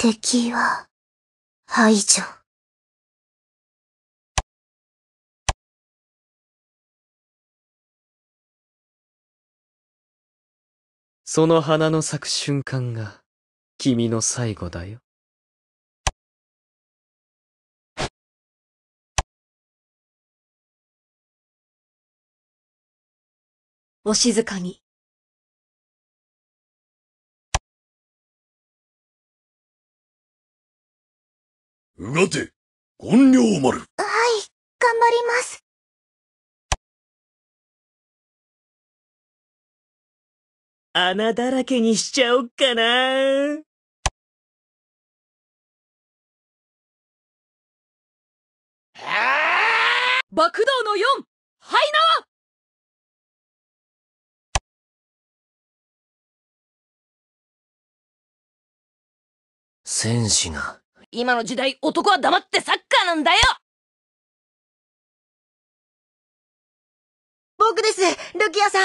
敵は排除。その花の咲く瞬間が君の最後だよ。お静かに。うがて、権領丸。はい、頑張ります。穴だらけにしちゃおっかな。爆弾の4、はいな戦士が今の時代男は黙ってサッカーなんだよ僕です、ルキアさん。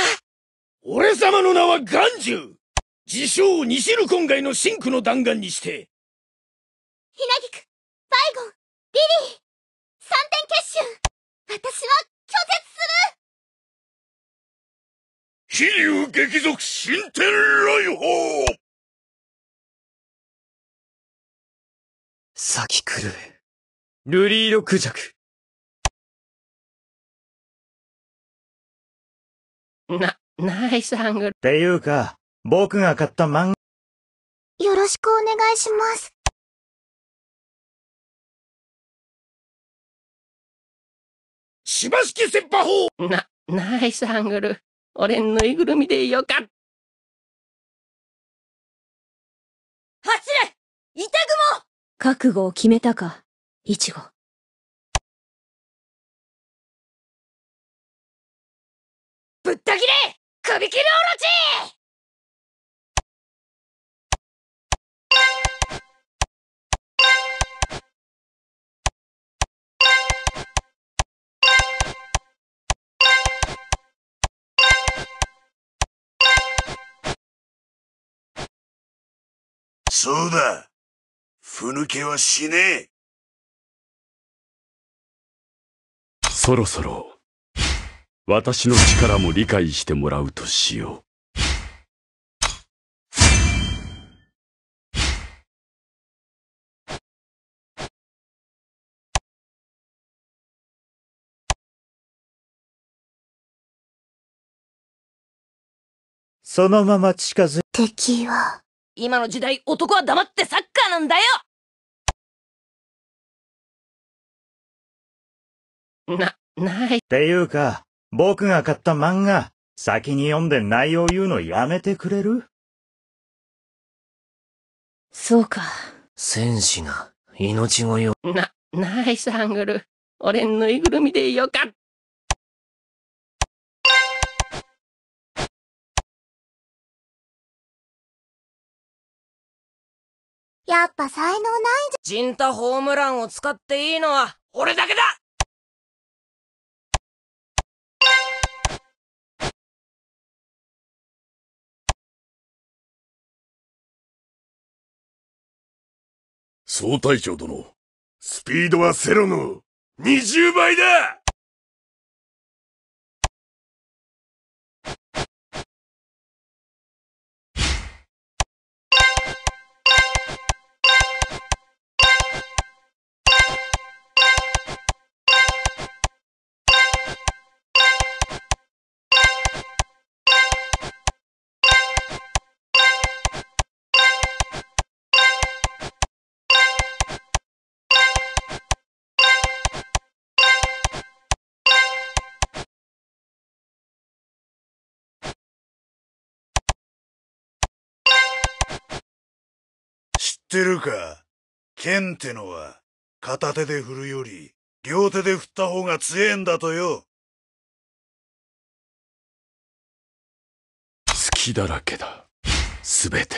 俺様の名はガンジュ自称西ルコン街のシンクの弾丸にして。ひなぎく、バイゴン、リリー、三点結集私は拒絶する飛竜激族新天来訪咲狂え。ルリーロクジャク。な、ナイスアングル。っていうか、僕が買った漫画。よろしくお願いします。しばしきせっぱ法な、ナイスハングル。俺ぬいぐるみでよかった。覚悟を決めたか、イチゴ。ぶった切れ首切りオロチそうだふぬけはしねえそろそろ、私の力も理解してもらうとしよう。そのまま近づいて敵は今の時代男は黙ってサッカーなんだよな、ない。っていうか、僕が買った漫画、先に読んで内容言うのやめてくれるそうか。戦士が命乞いを。な、ないサングル。俺ぬいぐるみでよかった。やっぱ才能ないじゃ。ジンタホームランを使っていいのは俺だけだ総隊長殿、スピードはセロの20倍だってるか剣ってのは、片手で振るより、両手で振った方が強えんだとよ。隙だらけだ。すべて。